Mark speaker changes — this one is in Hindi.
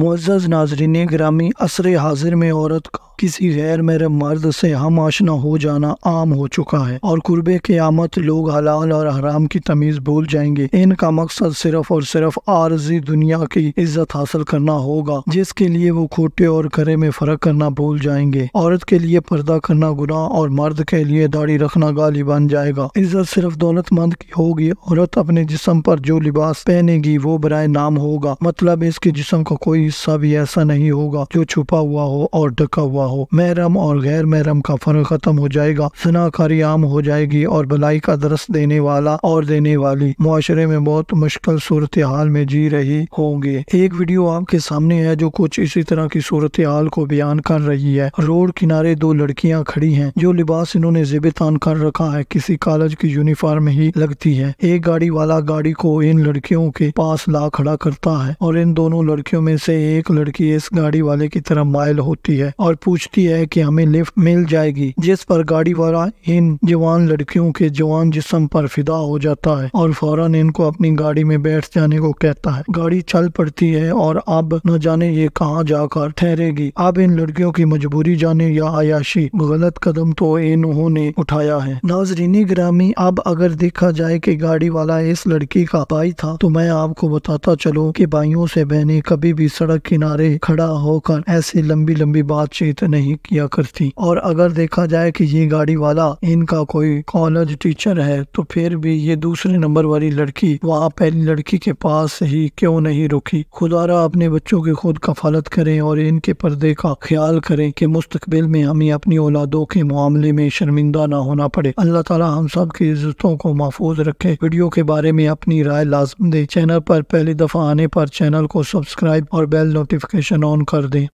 Speaker 1: मुआज़ नाजरीन ग्रामी असर हाजिर में औरत का किसी गैर मेरे मर्द से हम आशना हो जाना आम हो चुका है और कुर्बे के आमद लोग हलाल और हराम की तमीज़ भूल जाएंगे इनका मकसद सिर्फ और सिर्फ आरजी दुनिया की इज्जत हासिल करना होगा जिसके लिए वो खोटे और करे में फ़र्क करना भूल जाएंगे औरत के लिए पर्दा करना गुना और मर्द के लिए दाढ़ी रखना गाली बन जाएगा इज्जत सिर्फ दौलतमंद की होगी औरत अपने जिसम पर जो लिबास पहनेगी वो बरए नाम होगा मतलब इसके जिसम का कोई हिस्सा भी ऐसा नहीं होगा जो छुपा हुआ हो और ढका हुआ हो हो महरम और गैर महरम का फ़र्क ख़त्म हो जाएगा सुनाकारी आम हो जाएगी और भलाई का दरस देने वाला और देने वाली माशरे में बहुत मुश्किल सूरत हाल में जी रही होंगे एक वीडियो आपके सामने है जो कुछ इसी तरह की सूरत हाल को बयान कर रही है रोड किनारे दो लड़कियां खड़ी हैं जो लिबास इन्होंने तान कर रखा है किसी कॉलेज की यूनिफॉर्म ही लगती है एक गाड़ी वाला गाड़ी को इन लड़कियों के पास ला खड़ा करता है और इन दोनों लड़कियों में से एक लड़की इस गाड़ी वाले की तरफ मायल होती है और पूछती है कि हमें लिफ्ट मिल जाएगी जिस पर गाड़ी वाला इन जवान लड़कियों के जवान जिसम पर फिदा हो जाता है और फौरन इनको अपनी गाड़ी में बैठ जाने को कहता है गाड़ी चल पड़ती है और अब न जाने ये कहाँ जाकर ठहरेगी अब इन लड़कियों की मजबूरी जाने या आयाशी गलत कदम तो इन्होंने उठाया है नाजरीनी ग्रामी अब अगर देखा जाए कि गाड़ी वाला इस लड़की का भाई था तो मैं आपको बताता चलो कि भाइयों से बहने कभी भी सड़क किनारे खड़ा होकर ऐसी लंबी लंबी बातचीत नहीं किया करती और अगर देखा जाए कि ये गाड़ी वाला इनका कोई कॉलेज टीचर है तो फिर भी ये दूसरे नंबर वाली लड़की वहाँ पहली लड़की के पास ही क्यों नहीं रुकी खुदारा अपने बच्चों की खुद कफालत करें और इनके पर्दे का ख्याल करें कि मुस्तकबिल में हमें अपनी औलादों के मामले में शर्मिंदा ना होना पड़े अल्लाह ताला हम सब की इज्जतों को महफूज रखे वीडियो के बारे में अपनी राय लाजम दे चैनल पर पहली दफा आने पर चैनल को सब्सक्राइब और बेल नोटिफिकेशन ऑन कर दें